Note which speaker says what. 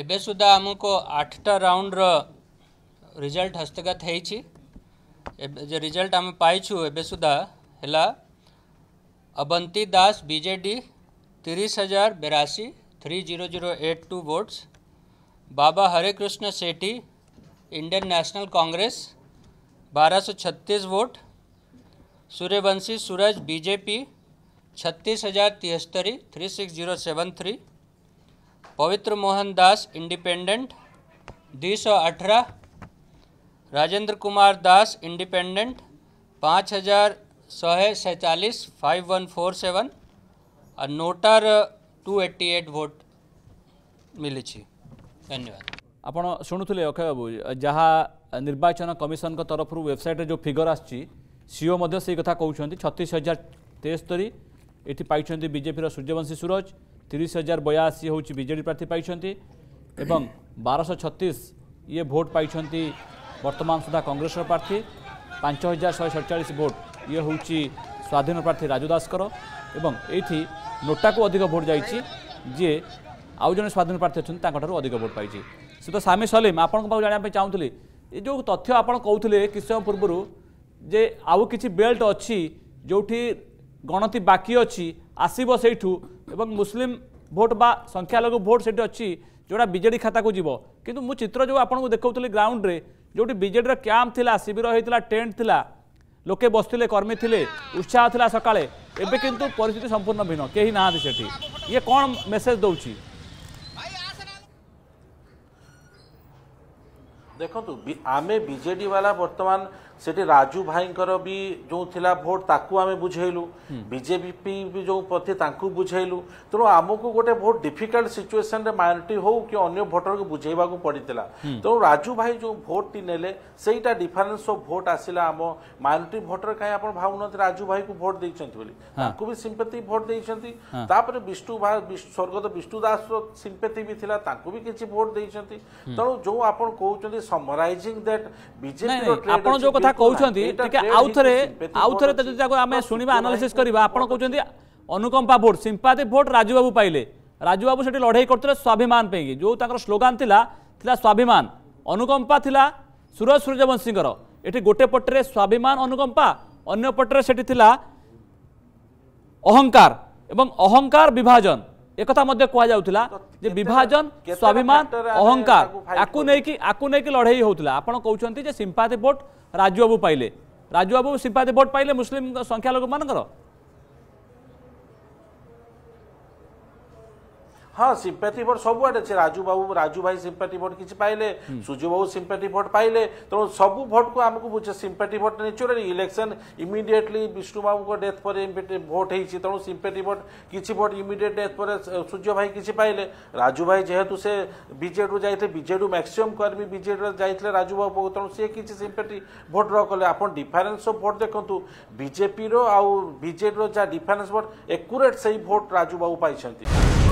Speaker 1: एबे सुधा आम को आठटा राउंड रिजल्ट हस्तगत हो रिजल्ट आम पाई एबे सुधा है अवंती दास बीजेडी तीस हजार बेराशी three zero zero eight two votes Baba Harekrushna Sethi Indian National Congress बारह सौ छत्तीस वोट सूर्यवंशी सूरज बीजेपी छत्तीस हजार तिहत्तरी three six zero seven three Pabitra Mohan दास इंडिपेंडेंट दी सौ अठारह राजेंद्र कुमार दास इंडिपेंडेंट पाँच हज़ार सौ है सैंतालीस फाइव वन फोर सेवन और नोटार टू एट्टी एट भोट मिली धन्यवाद
Speaker 2: ଆପଣ ଶୁଣୁଥିଲେ ଅକ୍ଷୟ ବାବୁ ଯାହା ନିର୍ବାଚନ କମିଶନଙ୍କ ତରଫରୁ ୱେବସାଇଟ୍ରେ ଯେଉଁ ଫିଗର ଆସିଛି ସିଓ ମଧ୍ୟ ସେଇ କଥା କହୁଛନ୍ତି ଛତିଶ ହଜାର ତେସ୍ତରୀ ଏଠି ପାଇଛନ୍ତି ବିଜେପିର ସୂର୍ଯ୍ୟବଂଶୀ ସୁରଜ তিরিশ হাজার বয়াশি হচ্ছে বিজেডি প্রার্থী পাইছেন এবং বারশ ছত্রিশ ইয়ে ভোট পাইছেন বর্তমান সুদ্ধা কংগ্রেসর প্রার্থী পাঁচ হাজার শহে সড়চাশ ভোট ইয়ে হচ্ছে স্বাধীন প্রার্থী রাজু দাসকর এবং এইটি নোটাকু অধিক ভোট যাইছি যে আউ জন স্বাধীন প্রার্থী অনেক তাঁর অধিক ভোট পাইছি সে তো সামি সলিম আপনার পাখ জাঁয়া চাহুলি ଏ ଯେଉଁ ତଥ୍ୟ ଆପଣ କହୁଥିଲେ କିଛି ସମୟ ପୂର୍ବରୁ ଯେ ଆଉ କିଛି ବେଲ୍ଟ ଅଛି ଯେଉଁଠି ଗଣତି ବାକି ଅଛି ଆସିବ ସେଇଠୁ एवं मुस्लिम भोट बा संख्यालघु भोट से अच्छी जोड़ा बजे खाता को जीव कि मु चित्र जो आपको देखा ग्राउंड में जो बजेडर क्यां था शिविर होता टेन्ट थी लोके बसते कर्मी थे उत्साह था सका एवं कितु परिस्थिति संपूर्ण भिन्न कहीं ना से कौन मेसेज दौर
Speaker 3: ଦେଖନ୍ତୁ ଆମେ ବିଜେଡି ବାଲା ବର୍ତ୍ତମାନ ସେଠି ରାଜୁ ଭାଇଙ୍କର ବି ଯେଉଁ ଥିଲା ଭୋଟ ତାକୁ ଆମେ ବୁଝେଇଲୁ ବିଜେପି ବି ଯେଉଁ ପ୍ରତି ତାଙ୍କୁ ବୁଝେଇଲୁ ତେଣୁ ଆମକୁ ଗୋଟେ ବହୁତ ଡିଫିକଲ୍ଟ ସିଚୁଏସନରେ ମାଇନରିଟି ହଉ କି ଅନ୍ୟ ଭୋଟରକୁ ବୁଝେଇବାକୁ ପଡ଼ିଥିଲା ତେଣୁ ରାଜୁ ଭାଇ ଯେଉଁ ଭୋଟଟି ନେଲେ ସେଇଟା ଡିଫରେନ୍ସ ଅଫ୍ ଭୋଟ ଆସିଲା ଆମ ମାଇନରିଟି ଭୋଟର କାହିଁ ଆପଣ ଭାବୁନାହାନ୍ତି ରାଜୁ ଭାଇକୁ ଭୋଟ ଦେଇଛନ୍ତି ବୋଲି ତାଙ୍କୁ ବି ସିମ୍ପେଥି ଭୋଟ ଦେଇଛନ୍ତି ତାପରେ ବିଷ୍ଣୁ ସ୍ୱର୍ଗତ ବିଷ୍ଣୁ ଦାସର ସିମ୍ପେଥି ବି ଥିଲା ତାଙ୍କୁ ବି କିଛି ଭୋଟ ଦେଇଛନ୍ତି ତେଣୁ ଯେଉଁ ଆପଣ କହୁଛନ୍ତି summarizing that BJP ଆପଣ ଯେଉଁ କଥା କହୁଛନ୍ତି ଟିକେ ଆଉ ଥରେ ଆଉ ଥରେ ଯଦି ତାକୁ ଆମେ ଶୁଣିବା ଆନାଲିସିସ୍ କରିବା ଆପଣ କହୁଛନ୍ତି
Speaker 2: ଅନୁକମ୍ପା ଭୋଟ୍ ସିମ୍ପାତି ଭୋଟ୍ ରାଜୁବାବୁ ପାଇଲେ ରାଜୁବାବୁ ସେଠି ଲଢ଼େଇ କରୁଥିଲେ ସ୍ୱାଭିମାନ ପାଇଁକି ଯେଉଁ ତାଙ୍କର ସ୍ଲୋଗାନ ଥିଲା ଥିଲା ସ୍ୱାଭିମାନ ଅନୁକମ୍ପା ଥିଲା ସୁରଜ ସୂର୍ଯ୍ୟବଂଶୀଙ୍କର ଏଠି ଗୋଟେ ପଟରେ ସ୍ୱାଭିମାନ ଅନୁକମ୍ପା ଅନ୍ୟ ପଟରେ ସେଠି ଥିଲା ଅହଙ୍କାର ଏବଂ ଅହଙ୍କାର ବିଭାଜନ একথা মধ্যে কুযাউলা যে বিভাজন স্বাভিমান অহংকার আকু নেই আকু নেই লড়াই হোলা আপনার কৌন যে সিম্পাতি ভোট রাজুবাবু পাইলে রাজুবাবু সিম্পাতি ভোট পাইলে মুসলিম সংখ্যালঘু মানকর
Speaker 3: ହଁ ସିମ୍ପାଥି ଭୋଟ୍ ସବୁଆଡ଼େ ଅଛି ରାଜୁ ବାବୁ ରାଜୁ ଭାଇ ସିମ୍ପାଥି ଭୋଟ୍ କିଛି ପାଇଲେ ସୁଜୁ ବାବୁ ସିମ୍ପାଥି ଭୋଟ୍ ପାଇଲେ ତେଣୁ ସବୁ ଭୋଟ୍କୁ ଆମକୁ ବୁଝେ sympathy vote naturally election immediately Bishnu ବାବୁଙ୍କ ଡେଥ୍ ପରେ ଭୋଟ୍ ହେଇଛି ତେଣୁ ସିମ୍ପାଥି ଭୋଟ୍ କିଛି ଭୋଟ୍ ଇମିଡ଼ିଏଟ୍ ଡେଥ୍ ପରେ ସୂର୍ଯ୍ୟ ଭାଇ କିଛି ପାଇଲେ ରାଜୁ ଭାଇ ଯେହେତୁ ସେ ବିଜେଡ଼ିରୁ ଯାଇଥିଲେ ବିଜେଡ଼ିରୁ ମ୍ୟାକ୍ସିମମ୍ କର୍ମୀ ବିଜେଡ଼ିରେ ଯାଇଥିଲେ ରାଜୁ ବାବୁ ତେଣୁ ସିଏ କିଛି ସିମ୍ପାଥି ଭୋଟ୍ ଡ୍ର କଲେ ଆପଣ ଡିଫରେନ୍ସ ଅଫ୍ ଭୋଟ୍ ଦେଖନ୍ତୁ ବିଜେପିର ଆଉ ବିଜେଡ଼ିର ଯାହା ଡିଫରେନ୍ସ ଭୋଟ୍ ଏକୁରେଟ୍ ସେଇ ଭୋଟ୍ ରାଜୁ ବାବୁ ପାଇଛନ୍ତି